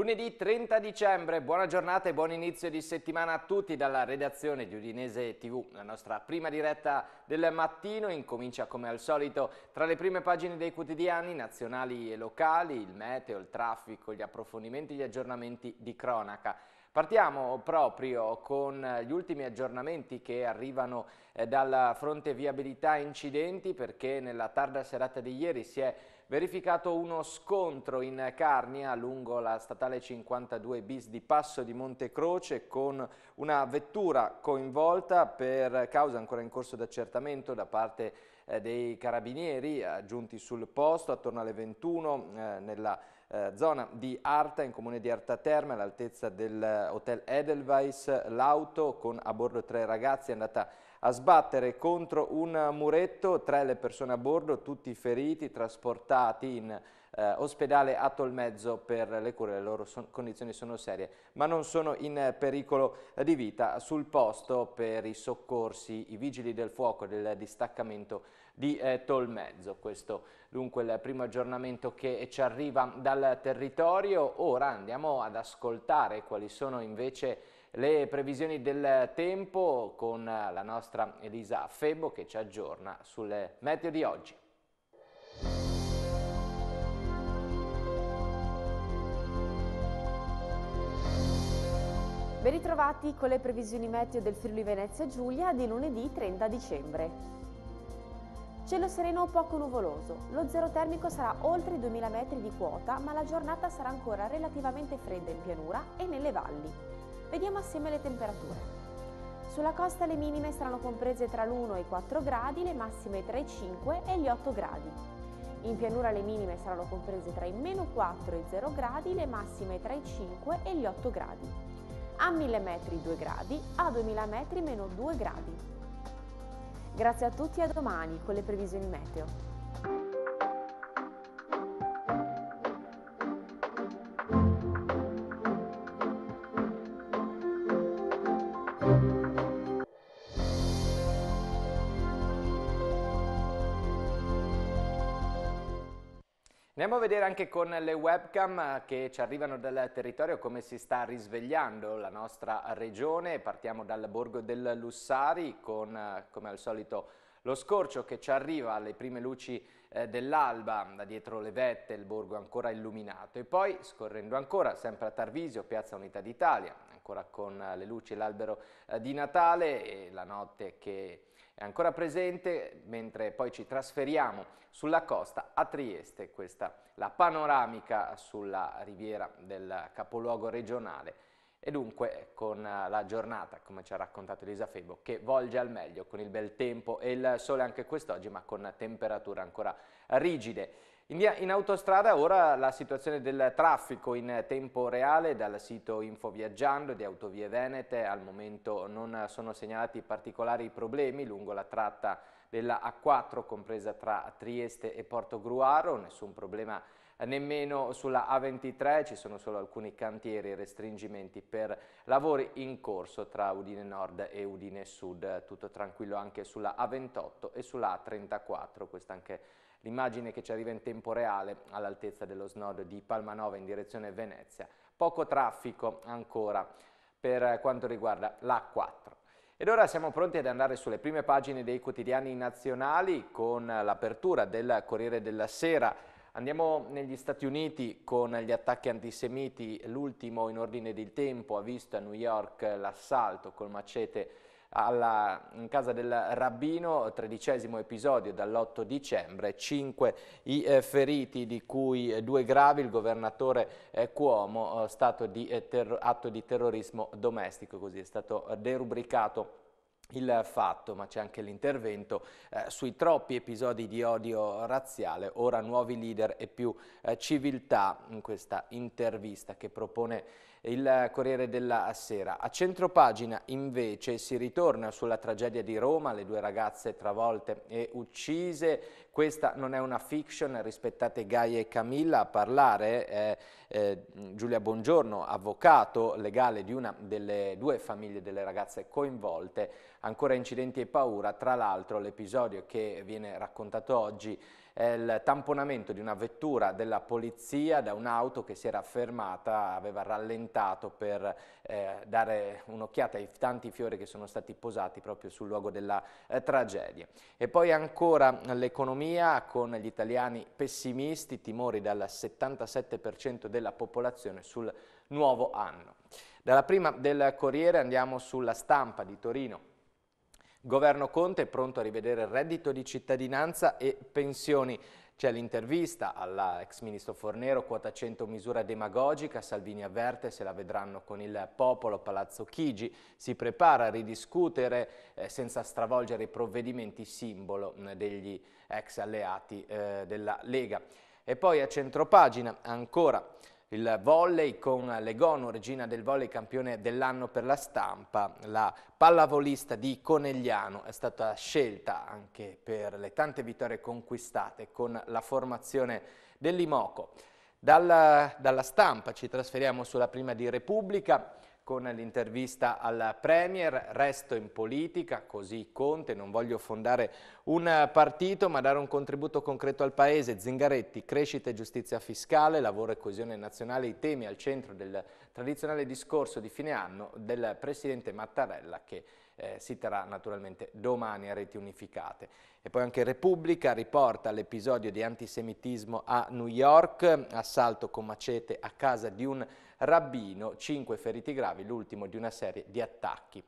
Lunedì 30 dicembre, buona giornata e buon inizio di settimana a tutti dalla redazione di Udinese TV. La nostra prima diretta del mattino incomincia come al solito tra le prime pagine dei quotidiani nazionali e locali, il meteo, il traffico, gli approfondimenti, gli aggiornamenti di cronaca. Partiamo proprio con gli ultimi aggiornamenti che arrivano eh, dal fronte viabilità incidenti perché nella tarda serata di ieri si è verificato uno scontro in Carnia lungo la statale 52 bis di Passo di Montecroce con una vettura coinvolta per causa ancora in corso d'accertamento da parte eh, dei carabinieri giunti sul posto attorno alle 21 eh, nella eh, zona di Arta, in comune di Arta Terme, all'altezza dell'hotel Edelweiss. L'auto con a bordo tre ragazzi è andata a sbattere contro un muretto, tre le persone a bordo, tutti feriti, trasportati in eh, ospedale a Tolmezzo per le cure, le loro son condizioni sono serie, ma non sono in pericolo di vita. Sul posto per i soccorsi, i vigili del fuoco del distaccamento di eh, Tolmezzo. Questo dunque il primo aggiornamento che ci arriva dal territorio. Ora andiamo ad ascoltare quali sono invece le previsioni del tempo con la nostra Elisa Febo che ci aggiorna sulle meteo di oggi. Ben ritrovati con le previsioni meteo del Friuli Venezia Giulia di lunedì 30 dicembre. Cielo sereno o poco nuvoloso, lo zero termico sarà oltre i 2000 metri di quota ma la giornata sarà ancora relativamente fredda in pianura e nelle valli. Vediamo assieme le temperature. Sulla costa le minime saranno comprese tra l'1 e i 4 gradi, le massime tra i 5 e gli 8 gradi. In pianura le minime saranno comprese tra i meno 4 e i 0 gradi, le massime tra i 5 e gli 8 gradi. A 1000 metri 2 gradi, a 2000 metri meno 2 gradi. Grazie a tutti e a domani con le previsioni meteo. Andiamo a vedere anche con le webcam eh, che ci arrivano dal territorio come si sta risvegliando la nostra regione. Partiamo dal Borgo del Lussari con, eh, come al solito, lo scorcio che ci arriva alle prime luci eh, dell'alba, da dietro le vette il borgo ancora illuminato e poi scorrendo ancora sempre a Tarvisio, Piazza Unità d'Italia, ancora con eh, le luci e l'albero eh, di Natale e la notte che è ancora presente, mentre poi ci trasferiamo sulla costa a Trieste, questa la panoramica sulla riviera del capoluogo regionale e dunque eh, con la giornata, come ci ha raccontato Elisa Febo, che volge al meglio con il bel tempo e il sole anche quest'oggi, ma con temperature ancora rigide. In, in autostrada ora la situazione del traffico in tempo reale dal sito Infoviaggiando di Autovie Venete, al momento non sono segnalati particolari problemi lungo la tratta della A4 compresa tra Trieste e Porto Gruaro, nessun problema nemmeno sulla A23 ci sono solo alcuni cantieri e restringimenti per lavori in corso tra Udine Nord e Udine Sud, tutto tranquillo anche sulla A28 e sulla A34, questa anche L'immagine che ci arriva in tempo reale all'altezza dello snodo di Palmanova in direzione Venezia. Poco traffico ancora per quanto riguarda l'A4. Ed ora siamo pronti ad andare sulle prime pagine dei quotidiani nazionali con l'apertura del Corriere della Sera. Andiamo negli Stati Uniti con gli attacchi antisemiti, l'ultimo in ordine di tempo ha visto a New York l'assalto col macete alla, in casa del rabbino, tredicesimo episodio dall'8 dicembre, cinque i eh, feriti di cui eh, due gravi, il governatore eh, Cuomo, eh, stato di, eh, atto di terrorismo domestico, così è stato eh, derubricato il fatto, ma c'è anche l'intervento, eh, sui troppi episodi di odio razziale, ora nuovi leader e più eh, civiltà in questa intervista che propone il Corriere della Sera. A centro pagina invece si ritorna sulla tragedia di Roma, le due ragazze travolte e uccise. Questa non è una fiction, rispettate Gaia e Camilla a parlare. Eh, eh, Giulia Bongiorno, avvocato legale di una delle due famiglie delle ragazze coinvolte, ancora incidenti e paura, tra l'altro l'episodio che viene raccontato oggi è il tamponamento di una vettura della polizia da un'auto che si era fermata, aveva rallentato per eh, dare un'occhiata ai tanti fiori che sono stati posati proprio sul luogo della eh, tragedia. E poi ancora l'economia con gli italiani pessimisti, timori dal 77% della popolazione sul nuovo anno. Dalla prima del Corriere andiamo sulla stampa di Torino Governo Conte è pronto a rivedere il reddito di cittadinanza e pensioni. C'è l'intervista all'ex ministro Fornero, quota 100 misura demagogica, Salvini avverte se la vedranno con il popolo, Palazzo Chigi si prepara a ridiscutere eh, senza stravolgere i provvedimenti simbolo mm, degli ex alleati eh, della Lega. E poi a centropagina ancora il volley con Legono, regina del volley campione dell'anno per la stampa. La pallavolista di Conegliano è stata scelta anche per le tante vittorie conquistate con la formazione dell'Imoco. Dalla, dalla stampa ci trasferiamo sulla prima di Repubblica con l'intervista al Premier, resto in politica, così Conte, non voglio fondare un partito ma dare un contributo concreto al Paese, Zingaretti, crescita e giustizia fiscale, lavoro e coesione nazionale, i temi al centro del tradizionale discorso di fine anno del Presidente Mattarella che eh, si terrà naturalmente domani a reti unificate. E poi anche Repubblica riporta l'episodio di antisemitismo a New York, assalto con macete a casa di un Rabbino, 5 feriti gravi, l'ultimo di una serie di attacchi.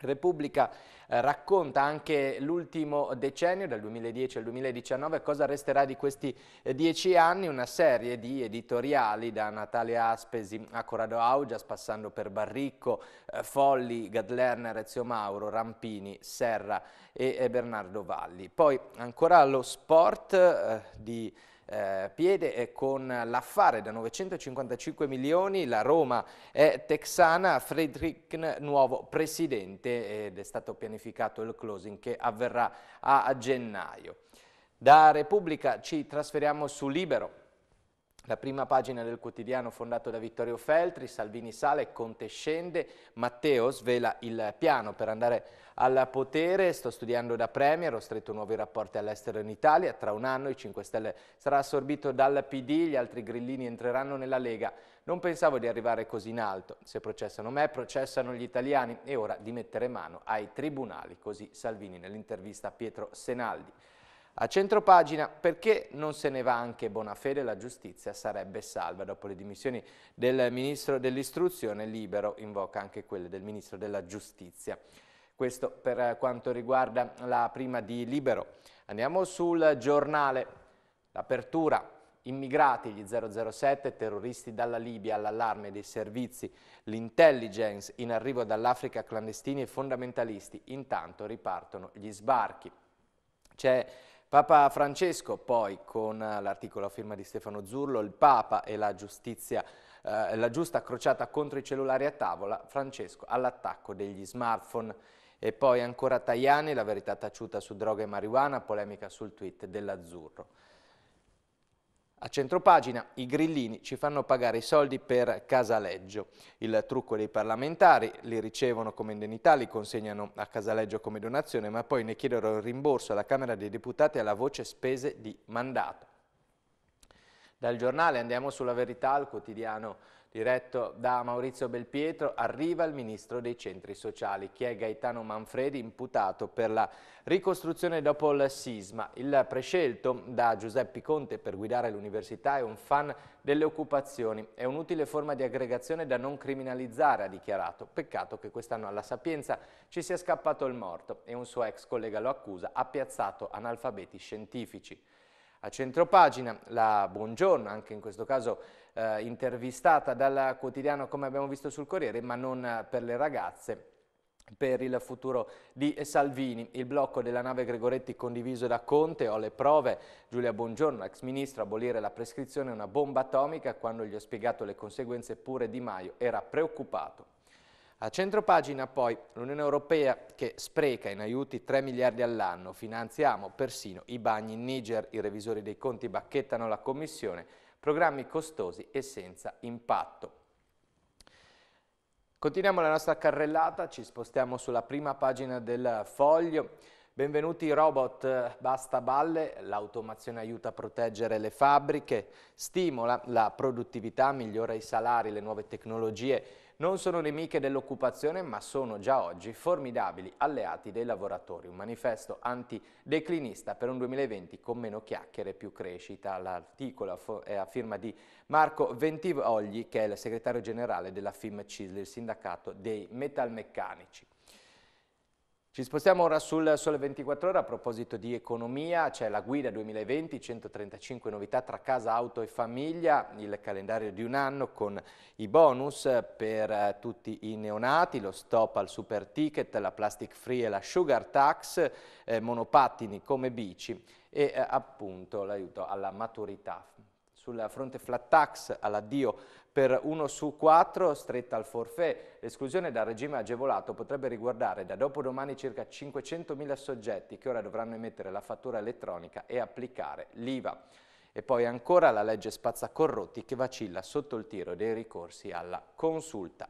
Repubblica eh, racconta anche l'ultimo decennio, dal 2010 al 2019, cosa resterà di questi eh, dieci anni, una serie di editoriali da Natale Aspesi a Corrado Augias, passando per Barricco, eh, Folli, Gadlerner, Ezio Mauro, Rampini, Serra e, e Bernardo Valli. Poi ancora lo sport eh, di eh, piede con l'affare da 955 milioni, la Roma è texana, Friedrich nuovo presidente ed è stato pianificato il closing che avverrà a gennaio. Da Repubblica ci trasferiamo su Libero. La prima pagina del quotidiano fondato da Vittorio Feltri, Salvini sale, Conte scende, Matteo svela il piano per andare al potere, sto studiando da Premier, ho stretto nuovi rapporti all'estero in Italia, tra un anno il 5 Stelle sarà assorbito dal PD, gli altri grillini entreranno nella Lega. Non pensavo di arrivare così in alto, se processano me processano gli italiani è ora di mettere mano ai tribunali, così Salvini nell'intervista a Pietro Senaldi. A centropagina, perché non se ne va anche Bonafede, la giustizia sarebbe salva. Dopo le dimissioni del Ministro dell'Istruzione, Libero invoca anche quelle del Ministro della Giustizia. Questo per eh, quanto riguarda la prima di Libero. Andiamo sul giornale. L'apertura immigrati, gli 007, terroristi dalla Libia all'allarme dei servizi, l'intelligence in arrivo dall'Africa clandestini e fondamentalisti, intanto ripartono gli sbarchi. C'è Papa Francesco poi con l'articolo a firma di Stefano Zurlo, il Papa e la giustizia eh, la giusta crociata contro i cellulari a tavola, Francesco all'attacco degli smartphone. E poi ancora Tajani, la verità taciuta su droga e marijuana, polemica sul tweet dell'Azzurro. A centropagina i grillini ci fanno pagare i soldi per Casaleggio. Il trucco dei parlamentari, li ricevono come indennità, li consegnano a Casaleggio come donazione, ma poi ne chiedono il rimborso alla Camera dei Deputati alla voce spese di mandato. Dal giornale andiamo sulla verità al quotidiano Diretto da Maurizio Belpietro arriva il ministro dei centri sociali che è Gaetano Manfredi imputato per la ricostruzione dopo il sisma. Il prescelto da Giuseppe Conte per guidare l'università è un fan delle occupazioni. È un'utile forma di aggregazione da non criminalizzare, ha dichiarato. Peccato che quest'anno alla Sapienza ci sia scappato il morto e un suo ex collega lo accusa, ha piazzato analfabeti scientifici. A centropagina la buongiorno, anche in questo caso eh, intervistata dal quotidiano come abbiamo visto sul Corriere, ma non per le ragazze per il futuro di Salvini. Il blocco della nave Gregoretti condiviso da Conte, ho le prove, Giulia Buongiorno ex ministro, abolire la prescrizione è una bomba atomica, quando gli ho spiegato le conseguenze pure Di Maio era preoccupato. A centropagina poi l'Unione Europea che spreca in aiuti 3 miliardi all'anno, finanziamo persino i bagni in Niger, i revisori dei conti bacchettano la Commissione programmi costosi e senza impatto. Continuiamo la nostra carrellata, ci spostiamo sulla prima pagina del foglio. Benvenuti robot, basta balle, l'automazione aiuta a proteggere le fabbriche, stimola la produttività, migliora i salari, le nuove tecnologie non sono nemiche dell'occupazione ma sono già oggi formidabili alleati dei lavoratori. Un manifesto antideclinista per un 2020 con meno chiacchiere e più crescita. L'articolo è a firma di Marco Ventivogli che è il segretario generale della FIM CISL, il sindacato dei metalmeccanici. Ci spostiamo ora sul Sole 24 Ore a proposito di economia, c'è la guida 2020, 135 novità tra casa, auto e famiglia, il calendario di un anno con i bonus per eh, tutti i neonati, lo stop al super ticket, la plastic free e la sugar tax, eh, monopattini come bici e eh, appunto l'aiuto alla maturità. Sul fronte flat tax all'addio per 1 su 4 stretta al forfè. L'esclusione dal regime agevolato potrebbe riguardare da dopodomani circa 500.000 soggetti che ora dovranno emettere la fattura elettronica e applicare l'IVA. E poi ancora la legge spazza corrotti che vacilla sotto il tiro dei ricorsi alla consulta.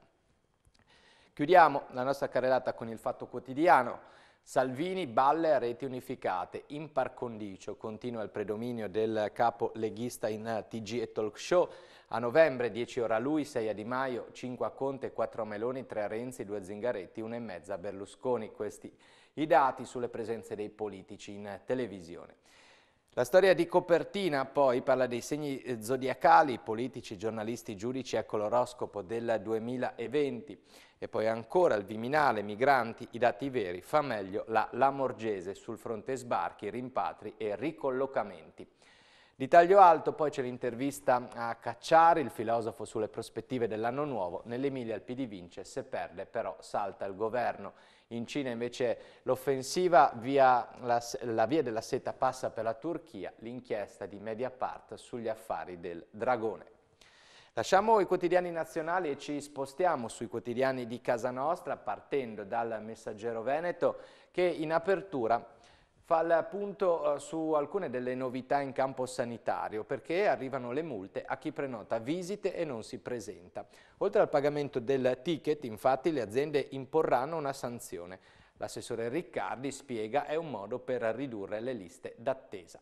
Chiudiamo la nostra carrellata con il Fatto Quotidiano. Salvini, balle a reti unificate, in par condicio continua il predominio del capo leghista in TG e talk show. A novembre 10 ora a lui, 6 a Di Maio, 5 a Conte, 4 a Meloni, 3 a Renzi, 2 a Zingaretti, 1 e mezza a Berlusconi. Questi i dati sulle presenze dei politici in televisione. La storia di copertina poi parla dei segni eh, zodiacali, politici, giornalisti, giudici ecco l'oroscopo del 2020 e poi ancora il Viminale, migranti, i dati veri, fa meglio la Lamorgese sul fronte sbarchi, rimpatri e ricollocamenti. Di taglio alto poi c'è l'intervista a Cacciari, il filosofo sulle prospettive dell'anno nuovo, nell'Emilia il PD vince, se perde però salta il governo. In Cina invece l'offensiva via la, la via della seta passa per la Turchia, l'inchiesta di Mediapart sugli affari del dragone. Lasciamo i quotidiani nazionali e ci spostiamo sui quotidiani di casa nostra partendo dal Messaggero Veneto che in apertura fa il punto eh, su alcune delle novità in campo sanitario perché arrivano le multe a chi prenota visite e non si presenta. Oltre al pagamento del ticket infatti le aziende imporranno una sanzione. L'assessore Riccardi spiega è un modo per ridurre le liste d'attesa.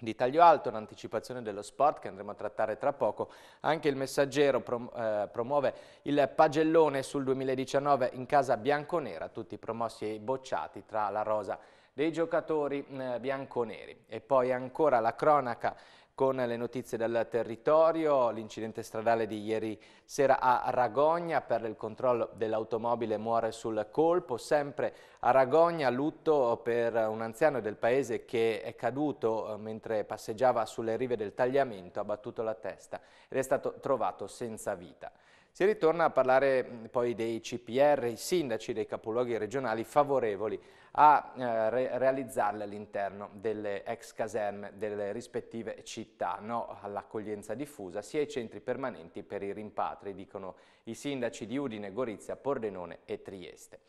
Di taglio alto, l'anticipazione dello sport che andremo a trattare tra poco, anche il messaggero prom eh, promuove il pagellone sul 2019 in casa bianconera, tutti promossi e bocciati tra la rosa e la rosa dei giocatori eh, bianconeri. E poi ancora la cronaca con le notizie dal territorio, l'incidente stradale di ieri sera a Ragogna, perde il controllo dell'automobile e muore sul colpo, sempre a Ragogna lutto per un anziano del paese che è caduto eh, mentre passeggiava sulle rive del tagliamento, ha battuto la testa ed è stato trovato senza vita. Si ritorna a parlare poi dei CPR, i sindaci dei capoluoghi regionali favorevoli a eh, re realizzarle all'interno delle ex caserme delle rispettive città, no all'accoglienza diffusa, sia ai centri permanenti per i rimpatri, dicono i sindaci di Udine, Gorizia, Pordenone e Trieste.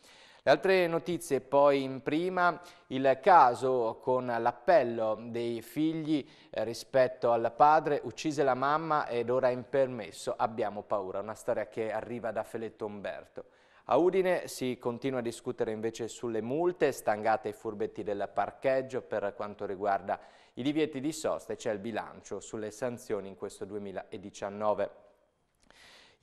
Le altre notizie poi in prima, il caso con l'appello dei figli eh, rispetto al padre, uccise la mamma ed ora è impermesso, abbiamo paura, una storia che arriva da Feletto Umberto. A Udine si continua a discutere invece sulle multe, stangate i furbetti del parcheggio per quanto riguarda i divieti di sosta e c'è il bilancio sulle sanzioni in questo 2019.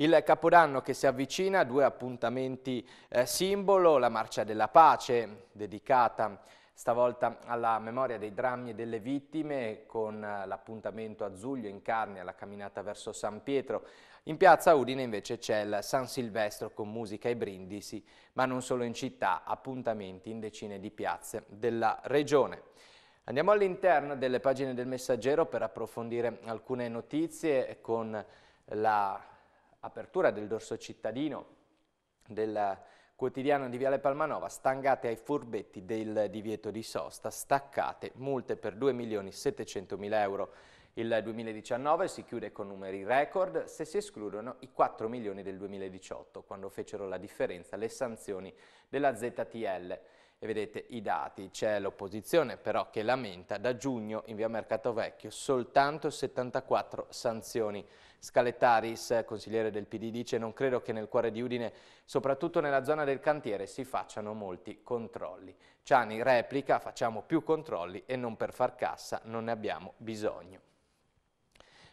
Il Capodanno che si avvicina, due appuntamenti eh, simbolo, la Marcia della Pace dedicata stavolta alla memoria dei drammi e delle vittime con eh, l'appuntamento a Zuglio in Carnia, la camminata verso San Pietro. In piazza Udine invece c'è il San Silvestro con musica e brindisi, ma non solo in città, appuntamenti in decine di piazze della regione. Andiamo all'interno delle pagine del Messaggero per approfondire alcune notizie con la apertura del dorso cittadino del quotidiano di Viale Palmanova, stangate ai furbetti del divieto di sosta, staccate, multe per 2 milioni 700 mila euro. Il 2019 si chiude con numeri record se si escludono i 4 milioni del 2018, quando fecero la differenza le sanzioni della ZTL e vedete i dati, c'è l'opposizione però che lamenta da giugno in via Mercato Vecchio soltanto 74 sanzioni. Scalettaris, consigliere del PD, dice non credo che nel cuore di Udine, soprattutto nella zona del cantiere, si facciano molti controlli. Ciani replica facciamo più controlli e non per far cassa, non ne abbiamo bisogno.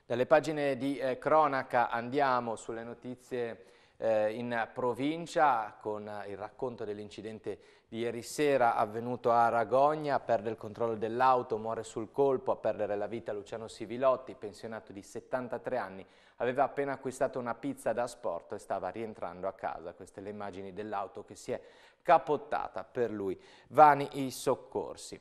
Dalle pagine di eh, cronaca andiamo sulle notizie eh, in provincia con il racconto dell'incidente di ieri sera avvenuto a Aragogna, perde il controllo dell'auto, muore sul colpo, a perdere la vita Luciano Sivilotti, pensionato di 73 anni, aveva appena acquistato una pizza da sport e stava rientrando a casa, queste le immagini dell'auto che si è capottata per lui, vani i soccorsi.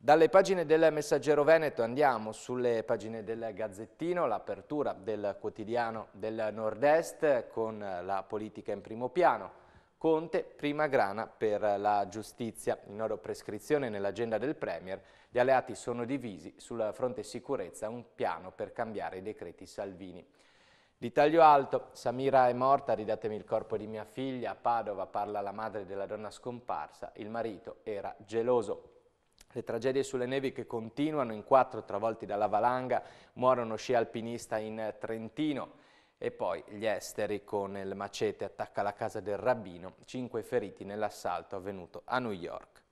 Dalle pagine del Messaggero Veneto andiamo sulle pagine del Gazzettino, l'apertura del quotidiano del Nord-Est con la politica in primo piano. Conte, prima grana per la giustizia. In oro prescrizione nell'agenda del Premier, gli alleati sono divisi sul fronte sicurezza un piano per cambiare i decreti Salvini. Di taglio alto, Samira è morta, ridatemi il corpo di mia figlia, a Padova parla la madre della donna scomparsa, il marito era geloso. Le tragedie sulle nevi che continuano, in quattro travolti dalla valanga, muoiono sci alpinista in Trentino. E poi gli esteri con il macete attacca la casa del rabbino, cinque feriti nell'assalto avvenuto a New York.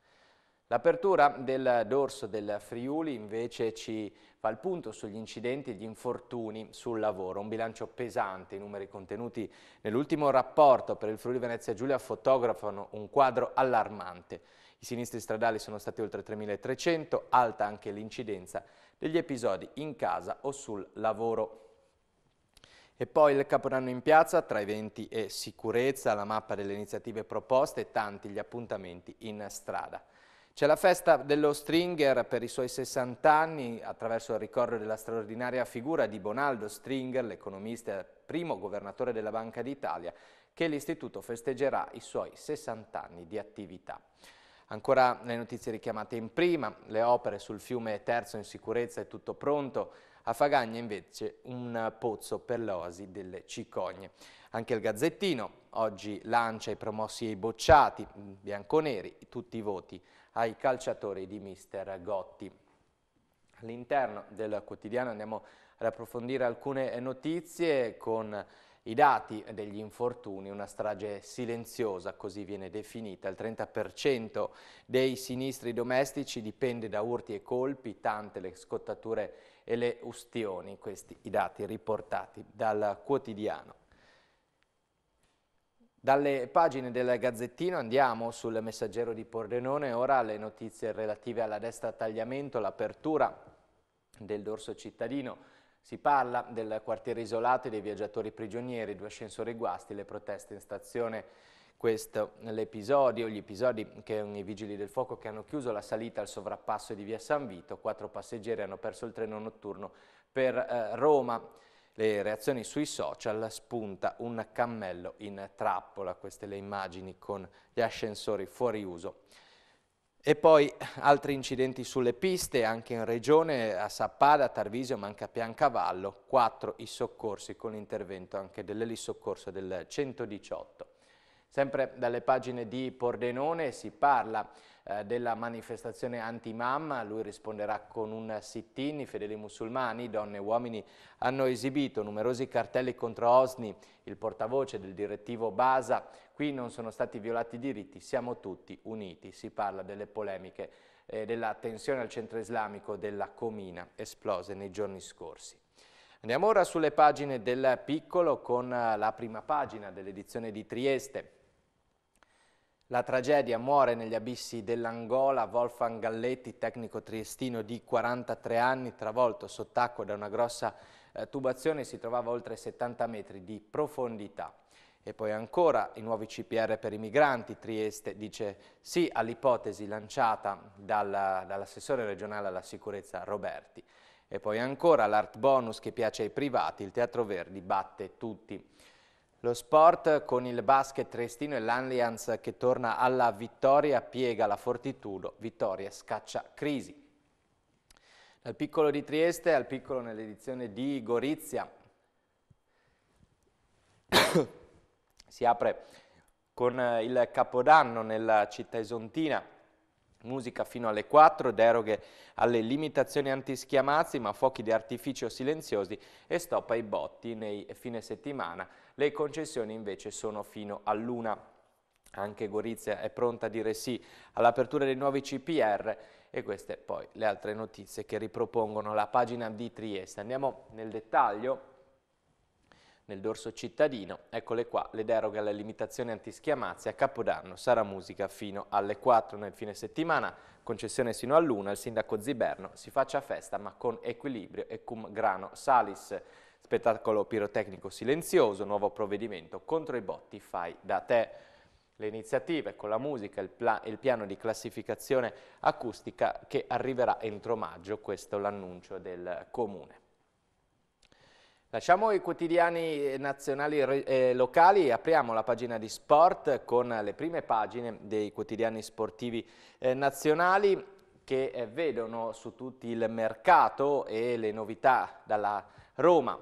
L'apertura del dorso del Friuli invece ci fa il punto sugli incidenti e gli infortuni sul lavoro, un bilancio pesante, i numeri contenuti nell'ultimo rapporto per il Friuli Venezia Giulia fotografano un quadro allarmante. I sinistri stradali sono stati oltre 3.300, alta anche l'incidenza degli episodi in casa o sul lavoro. E poi il Capodanno in piazza, tra eventi e sicurezza, la mappa delle iniziative proposte e tanti gli appuntamenti in strada. C'è la festa dello Stringer per i suoi 60 anni attraverso il ricordo della straordinaria figura di Bonaldo Stringer, l'economista e primo governatore della Banca d'Italia, che l'istituto festeggerà i suoi 60 anni di attività. Ancora le notizie richiamate in prima, le opere sul fiume Terzo in sicurezza è tutto pronto, a Fagagna invece un pozzo per l'oasi delle cicogne. Anche il Gazzettino, oggi lancia i promossi e i bocciati, mm, bianconeri, tutti i voti ai calciatori di mister Gotti. All'interno del quotidiano andiamo ad approfondire alcune notizie con i dati degli infortuni, una strage silenziosa, così viene definita. Il 30% dei sinistri domestici dipende da urti e colpi, tante le scottature e le ustioni, questi i dati riportati dal quotidiano. Dalle pagine del Gazzettino andiamo sul messaggero di Pordenone, ora le notizie relative alla destra tagliamento, l'apertura del dorso cittadino, si parla del quartiere isolato e dei viaggiatori prigionieri, due ascensori guasti, le proteste in stazione. Questo l'episodio, gli episodi che mm, i vigili del fuoco che hanno chiuso la salita al sovrappasso di via San Vito, quattro passeggeri hanno perso il treno notturno per eh, Roma. Le reazioni sui social spunta un cammello in trappola, queste le immagini con gli ascensori fuori uso. E poi altri incidenti sulle piste, anche in regione, a Sappada, Tarvisio, ma anche a Piancavallo, quattro i soccorsi con l'intervento anche dell'elisoccorso del 118. Sempre dalle pagine di Pordenone si parla eh, della manifestazione anti mamma lui risponderà con un sit-in, i fedeli musulmani, donne e uomini hanno esibito numerosi cartelli contro Osni, il portavoce del direttivo Basa, qui non sono stati violati i diritti, siamo tutti uniti, si parla delle polemiche e eh, della tensione al centro islamico della Comina esplose nei giorni scorsi. Andiamo ora sulle pagine del Piccolo con eh, la prima pagina dell'edizione di Trieste. La tragedia muore negli abissi dell'Angola, Wolfgang Galletti, tecnico triestino di 43 anni, travolto sott'acqua da una grossa eh, tubazione, si trovava a oltre 70 metri di profondità. E poi ancora i nuovi CPR per i migranti, Trieste dice sì all'ipotesi lanciata dalla, dall'assessore regionale alla sicurezza Roberti. E poi ancora l'art bonus che piace ai privati, il Teatro Verdi batte tutti. Lo sport con il basket triestino e l'Allianz che torna alla vittoria piega la Fortitudo, vittoria scaccia crisi. Dal piccolo di Trieste al piccolo nell'edizione di Gorizia si apre con eh, il Capodanno nella città esontina. musica fino alle 4, deroghe alle limitazioni antischiamazzi ma fuochi di artificio silenziosi e stop ai botti nei fine settimana le concessioni invece sono fino all'una. Anche Gorizia è pronta a dire sì all'apertura dei nuovi CPR e queste poi le altre notizie che ripropongono la pagina di Trieste. Andiamo nel dettaglio nel dorso cittadino, eccole qua le deroghe alle limitazioni antischiamazzi a Capodanno, sarà musica fino alle 4 nel fine settimana, concessione sino all'1, il sindaco Ziberno si faccia festa ma con equilibrio e cum grano salis. Spettacolo pirotecnico silenzioso, nuovo provvedimento contro i botti fai da te. Le iniziative con la musica e il, il piano di classificazione acustica che arriverà entro maggio, questo è l'annuncio del Comune. Lasciamo i quotidiani eh, nazionali e eh, locali e apriamo la pagina di sport con le prime pagine dei quotidiani sportivi eh, nazionali che vedono su tutti il mercato e le novità dalla Roma.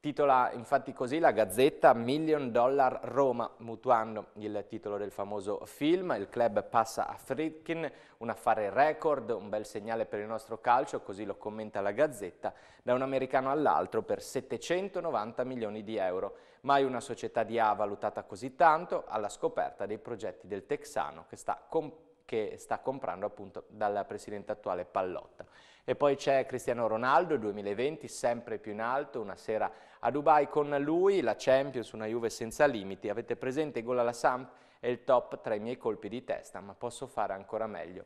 Titola infatti così la Gazzetta Million Dollar Roma, mutuando il titolo del famoso film. Il club passa a Fritkin, un affare record, un bel segnale per il nostro calcio, così lo commenta la Gazzetta, da un americano all'altro per 790 milioni di euro. Mai una società di A valutata così tanto alla scoperta dei progetti del Texano che sta, che sta comprando appunto dal presidente attuale Pallotta. E poi c'è Cristiano Ronaldo 2020, sempre più in alto, una sera a Dubai con lui, la Champions, una Juve senza limiti. Avete presente il gol alla Samp? È il top tra i miei colpi di testa, ma posso fare ancora meglio.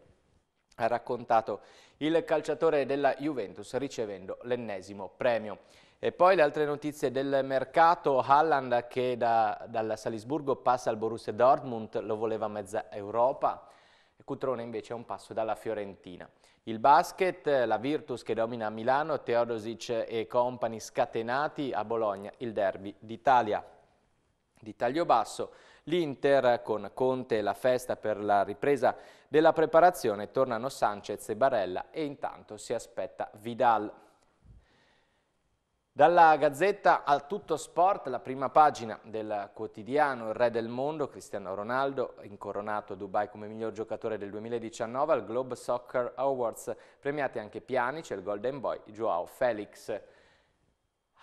Ha raccontato il calciatore della Juventus ricevendo l'ennesimo premio. E poi le altre notizie del mercato, Haaland che da, dal Salisburgo passa al Borussia Dortmund, lo voleva mezza Europa, e Cutrone invece è un passo dalla Fiorentina. Il basket, la Virtus che domina a Milano, Teodosic e compagni scatenati a Bologna, il derby d'Italia. Di taglio basso, l'Inter con Conte e la festa per la ripresa della preparazione, tornano Sanchez e Barella e intanto si aspetta Vidal. Dalla Gazzetta al Tutto Sport, la prima pagina del quotidiano Il Re del Mondo, Cristiano Ronaldo, incoronato a Dubai come miglior giocatore del 2019 al Globe Soccer Awards, premiati anche Pianic e il Golden Boy Joao Felix.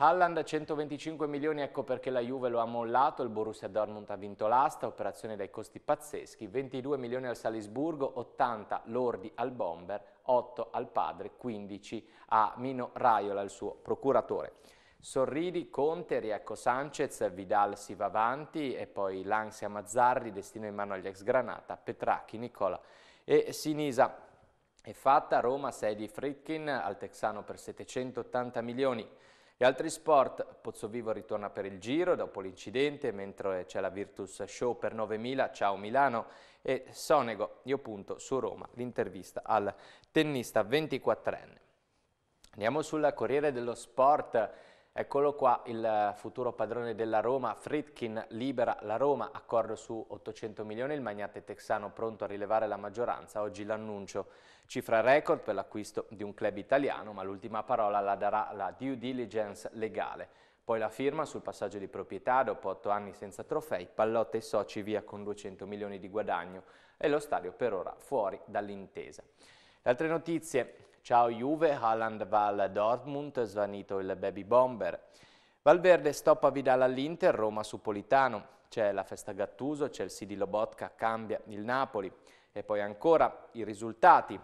Haaland 125 milioni, ecco perché la Juve lo ha mollato, il Borussia Dortmund ha vinto l'asta, operazione dai costi pazzeschi, 22 milioni al Salisburgo, 80 lordi al Bomber, 8 al padre, 15 a Mino Raiola, il suo procuratore. Sorridi, Conte, Riecco Sanchez, Vidal si va avanti e poi l'ansia Mazzarri, destino in mano agli ex Granata, Petracchi, Nicola e Sinisa. È fatta Roma, 6 di Fritkin al Texano per 780 milioni. E altri sport, Pozzovivo ritorna per il giro dopo l'incidente, mentre c'è la Virtus Show per 9.000, ciao Milano, e Sonego, io punto su Roma, l'intervista al tennista 24enne. Andiamo sulla Corriere dello Sport, Eccolo qua il futuro padrone della Roma, Fritkin libera la Roma, accordo su 800 milioni, il magnate texano pronto a rilevare la maggioranza, oggi l'annuncio Cifra record per l'acquisto di un club italiano, ma l'ultima parola la darà la due diligence legale. Poi la firma sul passaggio di proprietà dopo otto anni senza trofei, Pallotta e soci via con 200 milioni di guadagno e lo stadio per ora fuori dall'intesa. Le altre notizie, ciao Juve, Haaland va al Dortmund, svanito il baby bomber. Valverde stoppa Vidal all'Inter, Roma su Politano, c'è la festa Gattuso, c'è il Sidi Lobotka, cambia il Napoli. E poi ancora i risultati,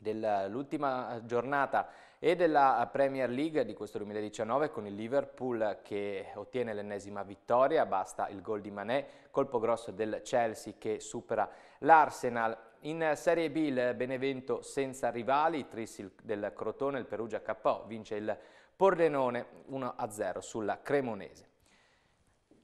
dell'ultima giornata e della Premier League di questo 2019 con il Liverpool che ottiene l'ennesima vittoria, basta il gol di Mané, colpo grosso del Chelsea che supera l'Arsenal. In Serie B il Benevento senza rivali, Trissil del Crotone, il Perugia KO vince il Pordenone 1-0 sulla Cremonese.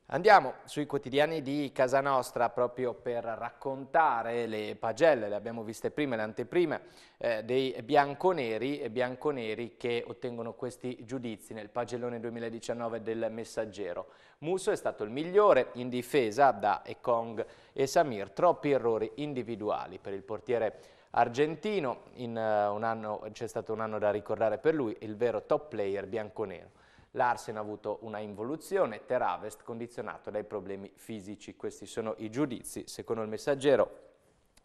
Andiamo sui quotidiani di casa nostra proprio per raccontare le pagelle, le abbiamo viste prima, le anteprime, eh, dei bianconeri e bianconeri che ottengono questi giudizi nel pagellone 2019 del Messaggero. Musso è stato il migliore in difesa da Ekong e Samir, troppi errori individuali per il portiere argentino, eh, c'è stato un anno da ricordare per lui, il vero top player bianconero. Larsen ha avuto una involuzione, Teravest condizionato dai problemi fisici. Questi sono i giudizi, secondo il messaggero.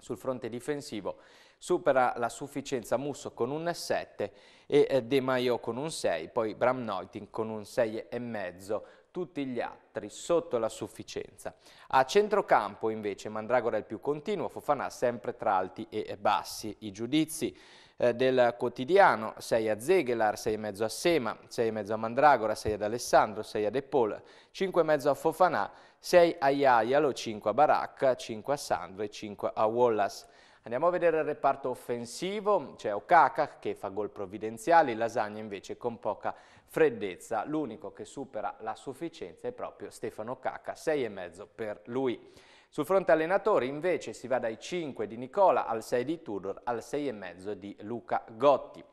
Sul fronte difensivo supera la sufficienza Musso con un 7 e eh, De Maio con un 6, poi Bram Neuting con un 6,5 tutti gli altri sotto la sufficienza. A centrocampo invece Mandragora è il più continuo, Fofana sempre tra alti e bassi. I giudizi eh, del quotidiano, 6 a Zeghelar, 6,5 a Sema, 6,5 a Mandragora, 6 ad Alessandro, 6 a De Paul, 5,5 a Fofanà, 6 a Iaialo, 5 a Baracca, 5 a Sandro e 5 a Wallace. Andiamo a vedere il reparto offensivo, c'è Okaka che fa gol provvidenziali, Lasagna invece con poca freddezza, l'unico che supera la sufficienza è proprio Stefano Okaka, 6 e mezzo per lui. Sul fronte allenatori invece si va dai 5 di Nicola al 6 di Tudor al 6,5 di Luca Gotti.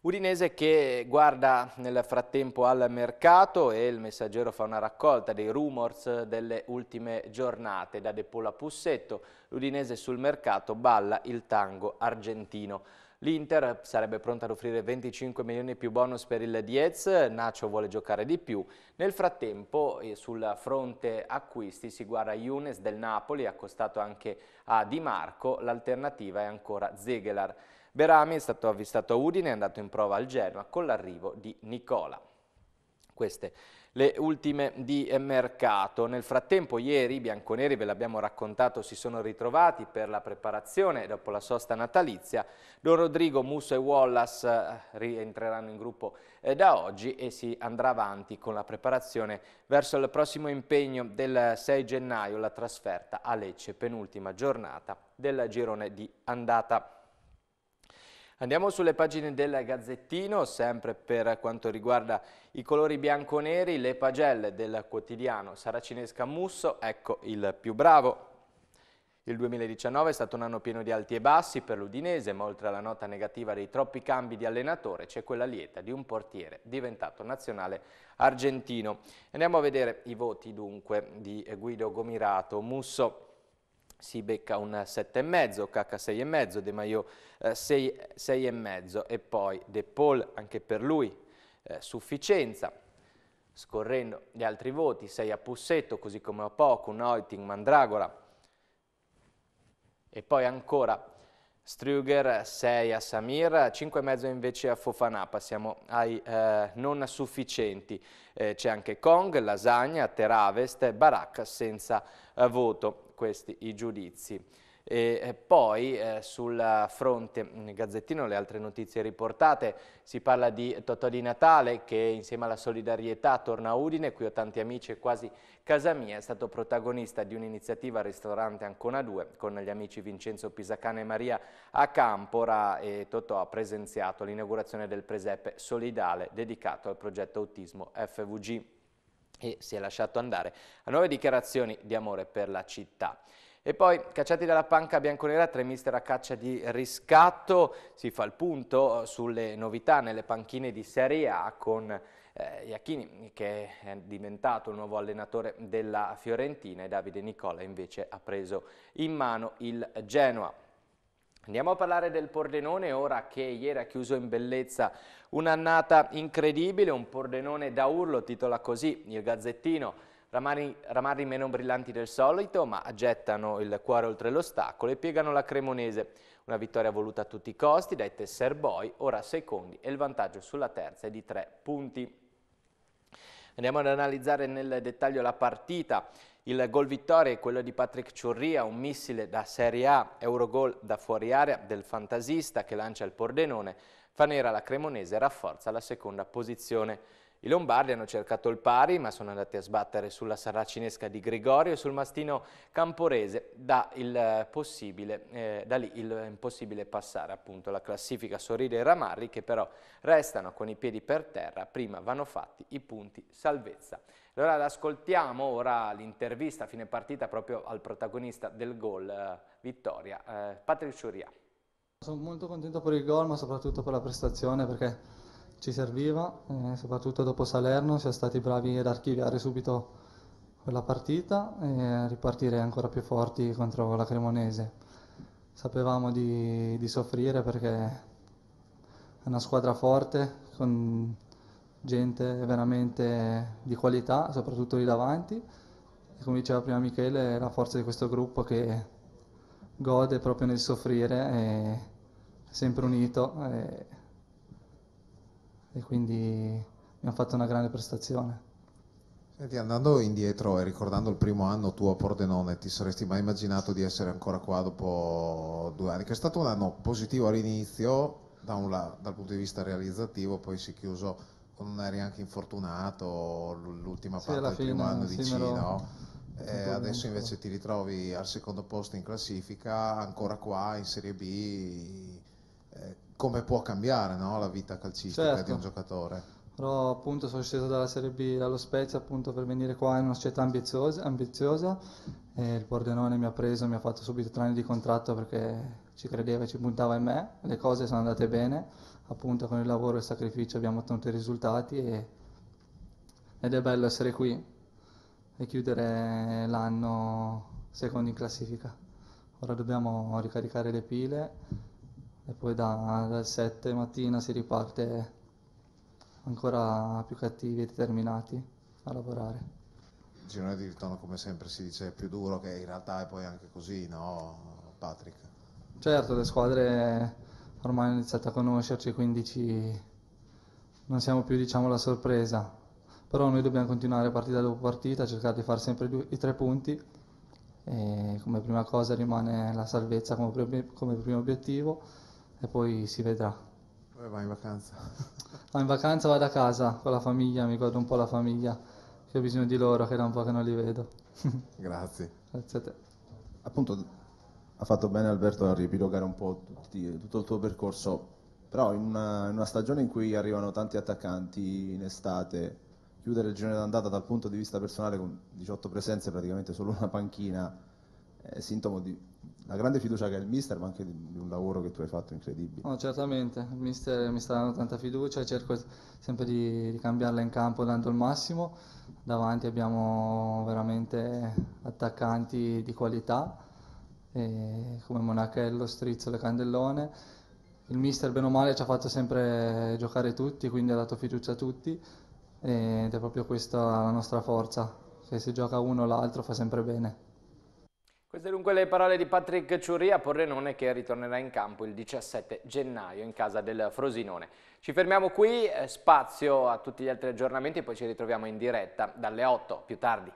Udinese che guarda nel frattempo al mercato e il messaggero fa una raccolta dei rumors delle ultime giornate. Da De Pola Pussetto l'Udinese sul mercato balla il tango argentino. L'Inter sarebbe pronta ad offrire 25 milioni più bonus per il Diez, Nacho vuole giocare di più. Nel frattempo eh, sul fronte acquisti si guarda Younes del Napoli, accostato anche a Di Marco, l'alternativa è ancora Zegelar. Berami è stato avvistato a Udine e è andato in prova al Genoa con l'arrivo di Nicola. Queste le ultime di mercato. Nel frattempo ieri i bianconeri, ve l'abbiamo raccontato, si sono ritrovati per la preparazione dopo la sosta natalizia. Don Rodrigo, Musso e Wallace eh, rientreranno in gruppo eh, da oggi e si andrà avanti con la preparazione verso il prossimo impegno del 6 gennaio, la trasferta a Lecce, penultima giornata del girone di andata. Andiamo sulle pagine del Gazzettino, sempre per quanto riguarda i colori bianco-neri, le pagelle del quotidiano Saracinesca Musso, ecco il più bravo. Il 2019 è stato un anno pieno di alti e bassi per l'Udinese, ma oltre alla nota negativa dei troppi cambi di allenatore c'è quella lieta di un portiere diventato nazionale argentino. Andiamo a vedere i voti dunque di Guido Gomirato, Musso si becca un 7,5, KK 6,5, De Maio eh, 6,5 e poi De Paul anche per lui eh, sufficienza. Scorrendo gli altri voti, 6 a Pussetto, così come a Poco, Noiting, Mandragora e poi ancora Struger 6 a Samir, 5,5 invece a Fofanà, passiamo ai eh, non sufficienti. Eh, C'è anche Kong, Lasagna, Teravest, Barak senza eh, voto questi i giudizi. E poi eh, sul fronte mm, Gazzettino, le altre notizie riportate, si parla di Totò di Natale che insieme alla solidarietà torna a Udine, qui ho tanti amici e quasi casa mia, è stato protagonista di un'iniziativa ristorante Ancona 2 con gli amici Vincenzo Pisacane e Maria a Campora e Totò ha presenziato l'inaugurazione del presepe solidale dedicato al progetto Autismo FVG e si è lasciato andare a nuove dichiarazioni di amore per la città. E poi, cacciati dalla panca bianconera, tre mister a caccia di riscatto, si fa il punto eh, sulle novità nelle panchine di Serie A con eh, Iachini che è diventato il nuovo allenatore della Fiorentina e Davide Nicola invece ha preso in mano il Genoa. Andiamo a parlare del Pordenone ora che ieri ha chiuso in bellezza un'annata incredibile, un Pordenone da urlo, titola così il Gazzettino. Ramari, ramari meno brillanti del solito ma gettano il cuore oltre l'ostacolo e piegano la Cremonese. Una vittoria voluta a tutti i costi dai Tesserboy, ora secondi e il vantaggio sulla terza è di tre punti. Andiamo ad analizzare nel dettaglio la partita. Il gol vittoria è quello di Patrick Ciurria, un missile da Serie A, Eurogol da fuori area del fantasista che lancia il Pordenone, fa nera la Cremonese e rafforza la seconda posizione. I Lombardi hanno cercato il pari ma sono andati a sbattere sulla Saracinesca di Gregorio e sul Mastino Camporese, da, il eh, possibile, eh, da lì il eh, impossibile passare appunto la classifica sorride e Ramarri che però restano con i piedi per terra, prima vanno fatti i punti salvezza. Allora ascoltiamo ora l'intervista a fine partita proprio al protagonista del gol, eh, Vittoria, eh, Patrick Ciuria. Sono molto contento per il gol ma soprattutto per la prestazione perché ci serviva, eh, soprattutto dopo Salerno siamo stati bravi ad archiviare subito quella partita e ripartire ancora più forti contro la Cremonese. Sapevamo di, di soffrire perché è una squadra forte con gente veramente di qualità, soprattutto lì davanti. E come diceva prima Michele, è la forza di questo gruppo che gode proprio nel soffrire, è sempre unito e, e quindi abbiamo fatto una grande prestazione. Senti, andando indietro e ricordando il primo anno tuo a Pordenone, ti saresti mai immaginato di essere ancora qua dopo due anni? Che è stato un anno positivo all'inizio, da un, lato, dal punto di vista realizzativo, poi si è chiuso quando non eri anche infortunato, l'ultima sì, parte del primo anno di sì, C, no? Eh, adesso invece ti ritrovi al secondo posto in classifica, ancora qua in Serie B, eh, come può cambiare no? la vita calcistica certo. di un giocatore? Però appunto sono sceso dalla Serie B allo Spezia appunto per venire qua in una società ambiziosa, ambiziosa il Pordenone mi ha preso, mi ha fatto subito tre anni di contratto perché ci credeva e ci puntava in me, le cose sono andate bene appunto con il lavoro e il sacrificio abbiamo ottenuto i risultati e, ed è bello essere qui e chiudere l'anno secondo in classifica. Ora dobbiamo ricaricare le pile e poi da, dal 7 mattina si riparte ancora più cattivi e determinati a lavorare. Il girone di ritorno, come sempre si dice, è più duro che in realtà è poi anche così, no Patrick? Certo, le squadre ormai hanno iniziato a conoscerci, quindi ci... non siamo più diciamo, la sorpresa. Però noi dobbiamo continuare partita dopo partita, cercare di fare sempre i tre punti. E come prima cosa rimane la salvezza come, pre- come primo obiettivo e poi si vedrà. Dove vai in vacanza? No, ah, in vacanza vado a casa con la famiglia, mi guardo un po' la famiglia, che ho bisogno di loro, che da un po' che non li vedo. Grazie. Grazie a te. Appunto, ha fatto bene Alberto a riepilogare un po' tutti, tutto il tuo percorso, però in una, in una, stagione in cui arrivano tanti attaccanti in estate, chiudere il girone d'andata dal punto di vista personale con 18 presenze, praticamente solo una panchina, è sintomo di la grande fiducia che ha il mister, ma anche di, di, un lavoro che tu hai fatto incredibile. No, certamente, il mister mi sta dando tanta fiducia, cerco sempre di, di cambiarla in campo dando il massimo, davanti abbiamo veramente attaccanti di qualità e come Monachello, Strizzo, Le Candellone. Il mister, bene o male, ci ha fatto sempre giocare tutti, quindi ha dato fiducia a tutti ed è proprio questa la nostra forza, che se gioca uno o l'altro fa sempre bene. Queste dunque le parole di Patrick Ciurri a Porrenone che ritornerà in campo il 17 gennaio in casa del Frosinone. Ci fermiamo qui, eh, spazio a tutti gli altri aggiornamenti e poi ci ritroviamo in diretta dalle 8 più tardi.